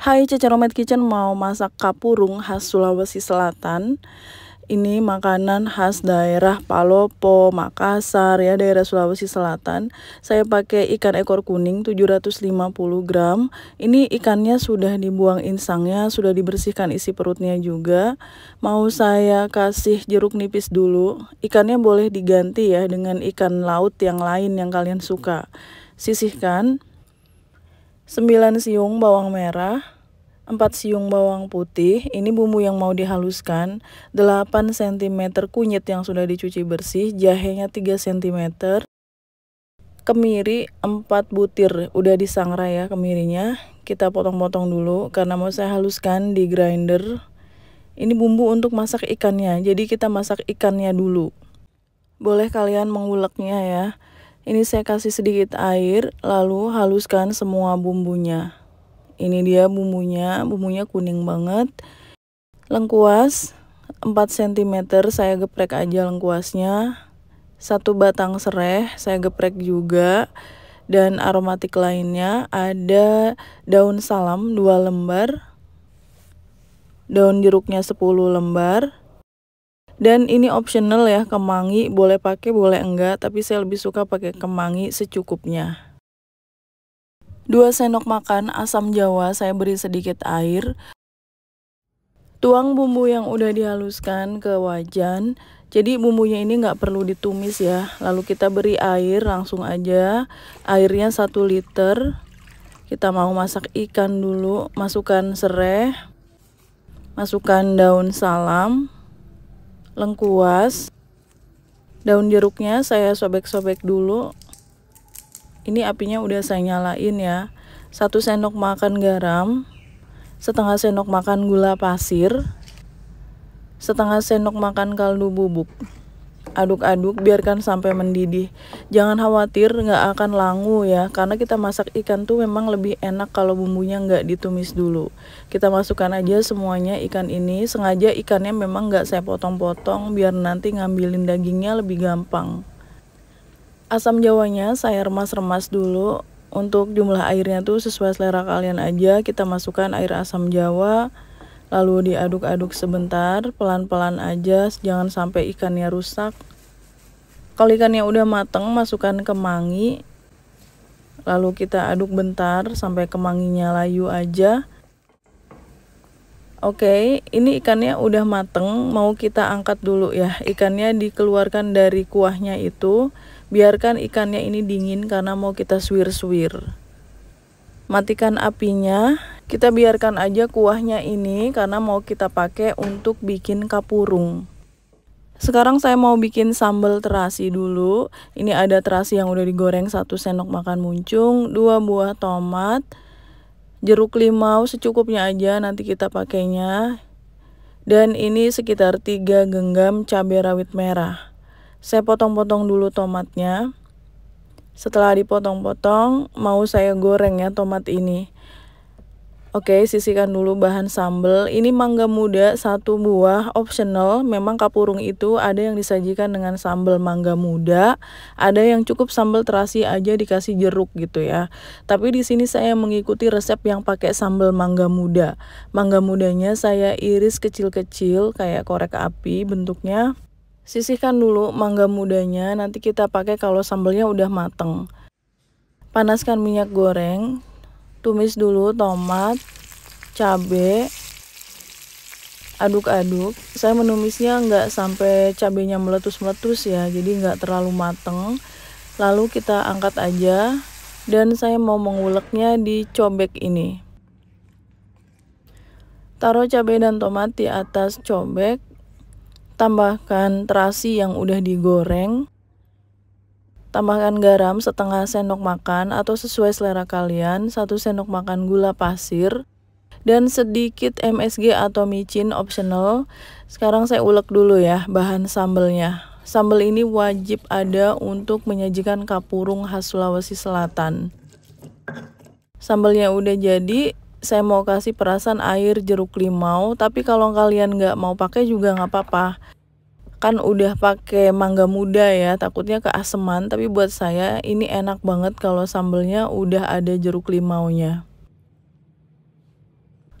Hai Cacaromet Kitchen mau masak kapurung khas Sulawesi Selatan ini makanan khas daerah Palopo, Makassar ya, daerah Sulawesi Selatan. Saya pakai ikan ekor kuning 750 gram. Ini ikannya sudah dibuang insangnya, sudah dibersihkan isi perutnya juga. Mau saya kasih jeruk nipis dulu. Ikannya boleh diganti ya dengan ikan laut yang lain yang kalian suka. Sisihkan. 9 siung bawang merah, 4 siung bawang putih, ini bumbu yang mau dihaluskan, 8 cm kunyit yang sudah dicuci bersih, jahenya 3 cm, kemiri 4 butir, udah disangrai ya kemirinya, kita potong-potong dulu karena mau saya haluskan di grinder. Ini bumbu untuk masak ikannya, jadi kita masak ikannya dulu. Boleh kalian menguleknya ya. Ini saya kasih sedikit air, lalu haluskan semua bumbunya. Ini dia bumbunya, bumbunya kuning banget. Lengkuas 4 cm saya geprek aja lengkuasnya. Satu batang serai saya geprek juga. Dan aromatik lainnya ada daun salam 2 lembar. Daun jeruknya 10 lembar dan ini optional ya kemangi boleh pakai boleh enggak tapi saya lebih suka pakai kemangi secukupnya 2 sendok makan asam jawa saya beri sedikit air tuang bumbu yang udah dihaluskan ke wajan jadi bumbunya ini nggak perlu ditumis ya lalu kita beri air langsung aja airnya 1 liter kita mau masak ikan dulu masukkan serai masukkan daun salam lengkuas. Daun jeruknya saya sobek-sobek dulu. Ini apinya udah saya nyalain ya. satu sendok makan garam, setengah sendok makan gula pasir, setengah sendok makan kaldu bubuk aduk-aduk biarkan sampai mendidih jangan khawatir nggak akan langu ya karena kita masak ikan tuh memang lebih enak kalau bumbunya nggak ditumis dulu kita masukkan aja semuanya ikan ini sengaja ikannya memang nggak saya potong-potong biar nanti ngambilin dagingnya lebih gampang asam jawanya saya remas-remas dulu untuk jumlah airnya tuh sesuai selera kalian aja kita masukkan air asam jawa lalu diaduk-aduk sebentar pelan-pelan aja jangan sampai ikannya rusak kalau ikannya udah mateng masukkan kemangi lalu kita aduk bentar sampai kemanginya layu aja Oke, ini ikannya udah mateng, mau kita angkat dulu ya. Ikannya dikeluarkan dari kuahnya itu, biarkan ikannya ini dingin karena mau kita suwir-suwir matikan apinya kita biarkan aja kuahnya ini karena mau kita pakai untuk bikin kapurung sekarang saya mau bikin sambal terasi dulu ini ada terasi yang udah digoreng satu sendok makan muncung dua buah tomat jeruk limau secukupnya aja nanti kita pakainya dan ini sekitar 3 genggam cabai rawit merah saya potong-potong dulu tomatnya setelah dipotong-potong, mau saya goreng ya tomat ini. Oke, sisihkan dulu bahan sambal. Ini mangga muda satu buah optional. Memang kapurung itu ada yang disajikan dengan sambal mangga muda, ada yang cukup sambal terasi aja dikasih jeruk gitu ya. Tapi di sini saya mengikuti resep yang pakai sambal mangga muda. Mangga mudanya saya iris kecil-kecil kayak korek api bentuknya. Sisihkan dulu mangga mudanya, nanti kita pakai kalau sambalnya udah mateng. Panaskan minyak goreng, tumis dulu tomat, cabai, aduk-aduk. Saya menumisnya nggak sampai cabainya meletus-meletus ya, jadi nggak terlalu mateng. Lalu kita angkat aja, dan saya mau menguleknya di cobek ini. Taruh cabai dan tomat di atas cobek, tambahkan terasi yang udah digoreng, tambahkan garam setengah sendok makan atau sesuai selera kalian, satu sendok makan gula pasir, dan sedikit MSG atau micin optional. Sekarang saya ulek dulu ya bahan sambelnya. Sambal ini wajib ada untuk menyajikan kapurung khas Sulawesi Selatan. Sambalnya udah jadi, saya mau kasih perasan air jeruk limau tapi kalau kalian nggak mau pakai juga nggak apa-apa kan udah pakai mangga muda ya takutnya keaseman tapi buat saya ini enak banget kalau sambelnya udah ada jeruk limau limaunya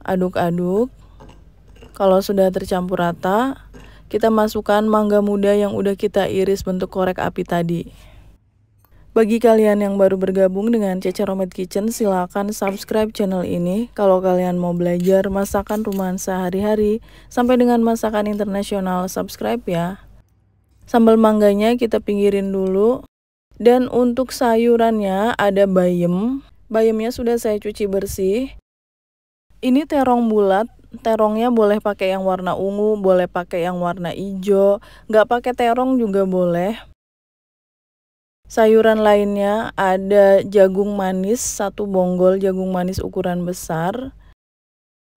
aduk-aduk kalau sudah tercampur rata kita masukkan mangga muda yang udah kita iris bentuk korek api tadi bagi kalian yang baru bergabung dengan Cece Romet Kitchen, silakan subscribe channel ini. Kalau kalian mau belajar masakan rumahan sehari-hari sampai dengan masakan internasional, subscribe ya. Sambal mangganya kita pinggirin dulu. Dan untuk sayurannya ada bayam. Bayamnya sudah saya cuci bersih. Ini terong bulat, terongnya boleh pakai yang warna ungu, boleh pakai yang warna hijau, nggak pakai terong juga boleh. Sayuran lainnya ada jagung manis, satu bonggol jagung manis ukuran besar,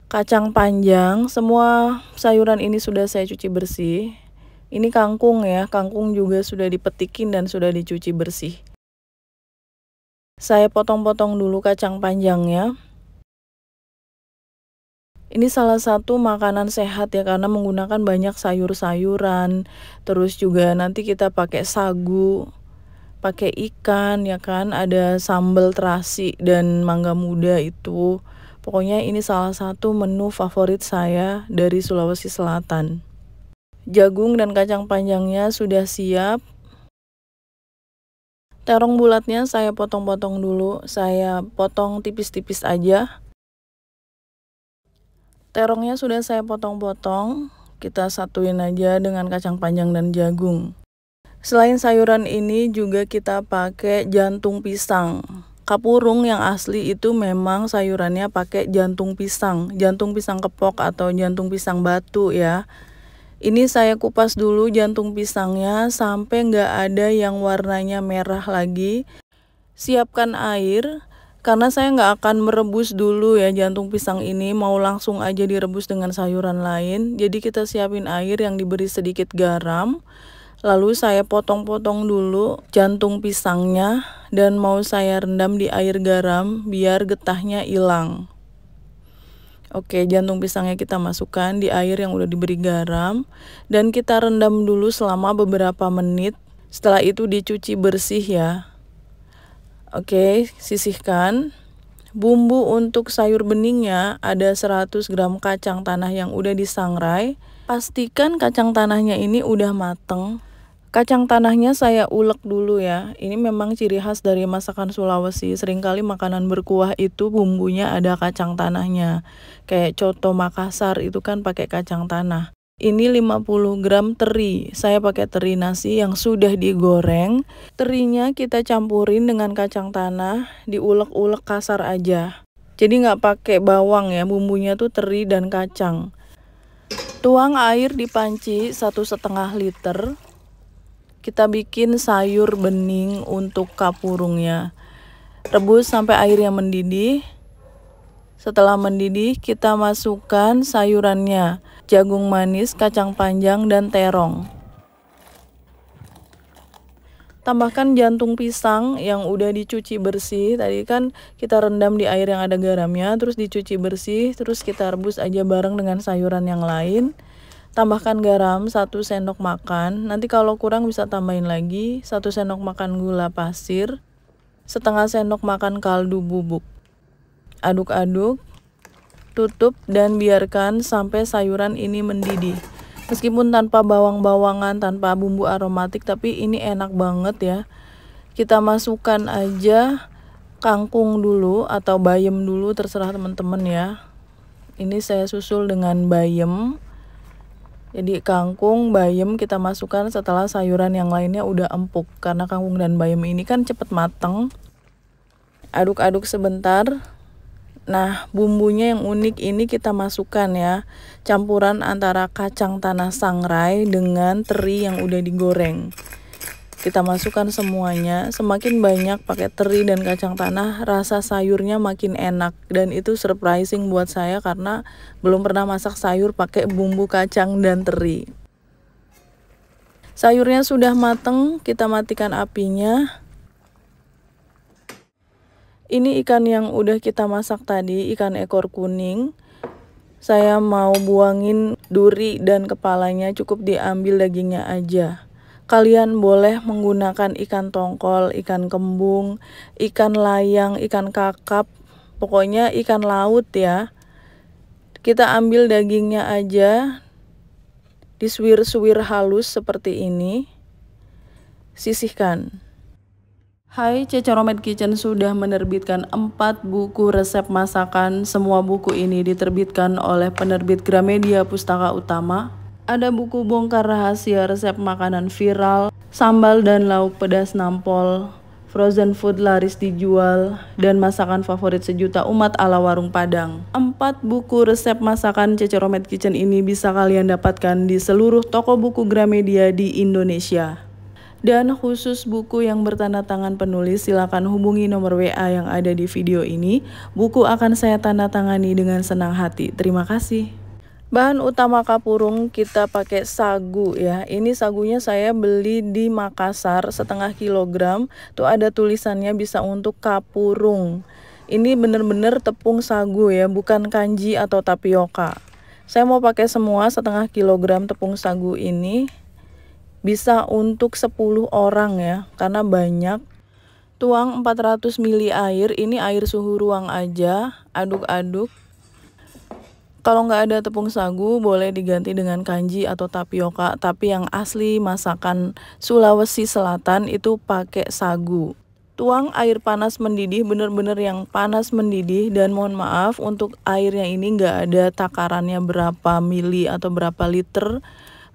kacang panjang, semua sayuran ini sudah saya cuci bersih. Ini kangkung ya, kangkung juga sudah dipetikin dan sudah dicuci bersih. Saya potong-potong dulu kacang panjangnya. Ini salah satu makanan sehat ya karena menggunakan banyak sayur-sayuran. Terus juga nanti kita pakai sagu pakai ikan ya kan ada sambal terasi dan mangga muda itu pokoknya ini salah satu menu favorit saya dari Sulawesi Selatan jagung dan kacang panjangnya sudah siap terong bulatnya saya potong-potong dulu saya potong tipis-tipis aja terongnya sudah saya potong-potong kita satuin aja dengan kacang panjang dan jagung Selain sayuran ini juga kita pakai jantung pisang. Kapurung yang asli itu memang sayurannya pakai jantung pisang, jantung pisang kepok atau jantung pisang batu ya. Ini saya kupas dulu jantung pisangnya sampai nggak ada yang warnanya merah lagi. Siapkan air, karena saya nggak akan merebus dulu ya jantung pisang ini, mau langsung aja direbus dengan sayuran lain. Jadi kita siapin air yang diberi sedikit garam. Lalu saya potong-potong dulu jantung pisangnya dan mau saya rendam di air garam biar getahnya hilang. Oke, jantung pisangnya kita masukkan di air yang udah diberi garam dan kita rendam dulu selama beberapa menit. Setelah itu dicuci bersih ya. Oke, sisihkan. Bumbu untuk sayur beningnya ada 100 gram kacang tanah yang udah disangrai. Pastikan kacang tanahnya ini udah mateng Kacang tanahnya saya ulek dulu ya. Ini memang ciri khas dari masakan Sulawesi. Seringkali makanan berkuah itu bumbunya ada kacang tanahnya. Kayak coto Makassar itu kan pakai kacang tanah. Ini 50 gram teri. Saya pakai teri nasi yang sudah digoreng. Terinya kita campurin dengan kacang tanah, diulek-ulek kasar aja. Jadi nggak pakai bawang ya, bumbunya tuh teri dan kacang. Tuang air di panci satu setengah liter, kita bikin sayur bening untuk kapurungnya. Rebus sampai airnya mendidih. Setelah mendidih, kita masukkan sayurannya, jagung manis, kacang panjang, dan terong. Tambahkan jantung pisang yang udah dicuci bersih. Tadi kan kita rendam di air yang ada garamnya, terus dicuci bersih, terus kita rebus aja bareng dengan sayuran yang lain tambahkan garam 1 sendok makan. Nanti kalau kurang bisa tambahin lagi 1 sendok makan gula pasir, setengah sendok makan kaldu bubuk. Aduk-aduk, tutup dan biarkan sampai sayuran ini mendidih. Meskipun tanpa bawang-bawangan, tanpa bumbu aromatik, tapi ini enak banget ya. Kita masukkan aja kangkung dulu atau bayam dulu terserah teman-teman ya. Ini saya susul dengan bayam jadi kangkung, bayam kita masukkan setelah sayuran yang lainnya udah empuk karena kangkung dan bayam ini kan cepet mateng. Aduk-aduk sebentar. Nah, bumbunya yang unik ini kita masukkan ya. Campuran antara kacang tanah sangrai dengan teri yang udah digoreng kita masukkan semuanya semakin banyak pakai teri dan kacang tanah rasa sayurnya makin enak dan itu surprising buat saya karena belum pernah masak sayur pakai bumbu kacang dan teri sayurnya sudah mateng kita matikan apinya ini ikan yang udah kita masak tadi ikan ekor kuning saya mau buangin duri dan kepalanya cukup diambil dagingnya aja Kalian boleh menggunakan ikan tongkol, ikan kembung, ikan layang, ikan kakap, pokoknya ikan laut ya. Kita ambil dagingnya aja, disuir-suir halus seperti ini. Sisihkan. Hai, Cecoromet Kitchen sudah menerbitkan 4 buku resep masakan. Semua buku ini diterbitkan oleh penerbit Gramedia Pustaka Utama. Ada buku bongkar rahasia resep makanan viral, sambal dan lauk pedas nampol, frozen food laris dijual, dan masakan favorit sejuta umat ala warung Padang. Empat buku resep masakan Ceceromet Kitchen ini bisa kalian dapatkan di seluruh toko buku Gramedia di Indonesia. Dan khusus buku yang bertanda tangan penulis silakan hubungi nomor WA yang ada di video ini. Buku akan saya tanda tangani dengan senang hati. Terima kasih. Bahan utama kapurung kita pakai sagu ya. Ini sagunya saya beli di Makassar setengah kilogram. Tuh ada tulisannya bisa untuk kapurung. Ini bener-bener tepung sagu ya, bukan kanji atau tapioka. Saya mau pakai semua setengah kilogram tepung sagu ini. Bisa untuk 10 orang ya, karena banyak. Tuang 400 ml air, ini air suhu ruang aja, aduk-aduk. Kalau nggak ada tepung sagu, boleh diganti dengan kanji atau tapioka, tapi yang asli masakan Sulawesi Selatan itu pakai sagu. Tuang air panas mendidih, benar-benar yang panas mendidih, dan mohon maaf untuk airnya ini nggak ada takarannya berapa mili atau berapa liter.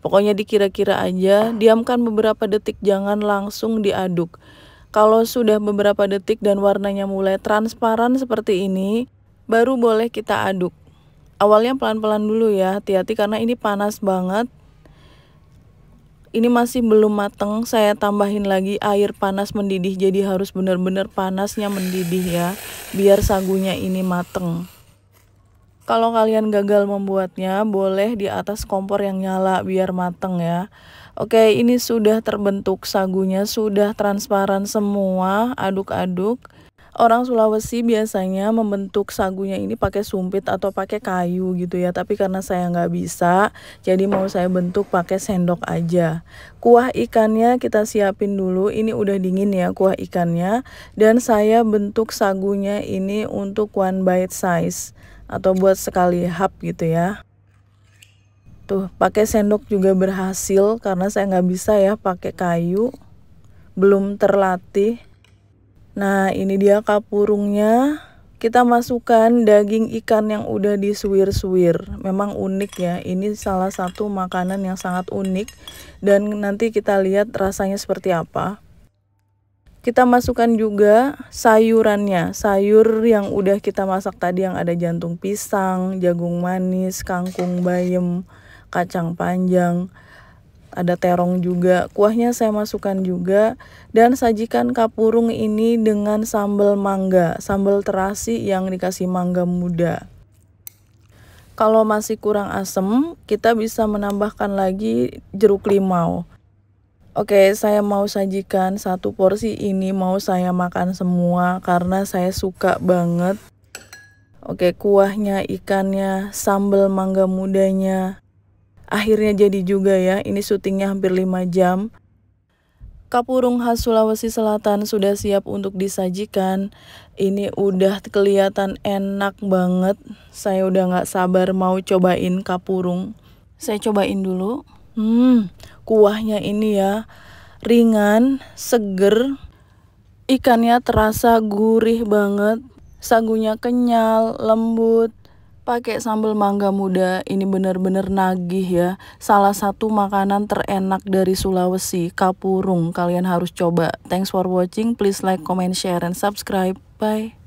Pokoknya dikira-kira aja, diamkan beberapa detik, jangan langsung diaduk. Kalau sudah beberapa detik dan warnanya mulai transparan seperti ini, baru boleh kita aduk awalnya pelan-pelan dulu ya hati-hati karena ini panas banget ini masih belum mateng saya tambahin lagi air panas mendidih jadi harus benar-benar panasnya mendidih ya biar sagunya ini mateng kalau kalian gagal membuatnya boleh di atas kompor yang nyala biar mateng ya Oke ini sudah terbentuk sagunya sudah transparan semua aduk-aduk orang Sulawesi biasanya membentuk sagunya ini pakai sumpit atau pakai kayu gitu ya tapi karena saya nggak bisa jadi mau saya bentuk pakai sendok aja kuah ikannya kita siapin dulu ini udah dingin ya kuah ikannya dan saya bentuk sagunya ini untuk one bite size atau buat sekali hap gitu ya tuh pakai sendok juga berhasil karena saya nggak bisa ya pakai kayu belum terlatih Nah, ini dia kapurungnya. Kita masukkan daging ikan yang udah disuir-suir Memang unik ya. Ini salah satu makanan yang sangat unik dan nanti kita lihat rasanya seperti apa. Kita masukkan juga sayurannya. Sayur yang udah kita masak tadi yang ada jantung pisang, jagung manis, kangkung bayam, kacang panjang ada terong juga. Kuahnya saya masukkan juga dan sajikan kapurung ini dengan sambal mangga, sambal terasi yang dikasih mangga muda. Kalau masih kurang asem, kita bisa menambahkan lagi jeruk limau. Oke, saya mau sajikan satu porsi ini mau saya makan semua karena saya suka banget. Oke, kuahnya, ikannya, sambal mangga mudanya, Akhirnya jadi juga ya, ini syutingnya hampir 5 jam. Kapurung khas Sulawesi Selatan sudah siap untuk disajikan. Ini udah kelihatan enak banget. Saya udah nggak sabar mau cobain kapurung. Saya cobain dulu. Hmm, kuahnya ini ya ringan, seger. Ikannya terasa gurih banget. Sagunya kenyal, lembut pakai sambal mangga muda ini benar-benar nagih ya. Salah satu makanan terenak dari Sulawesi, kapurung. Kalian harus coba. Thanks for watching. Please like, comment, share, and subscribe. Bye.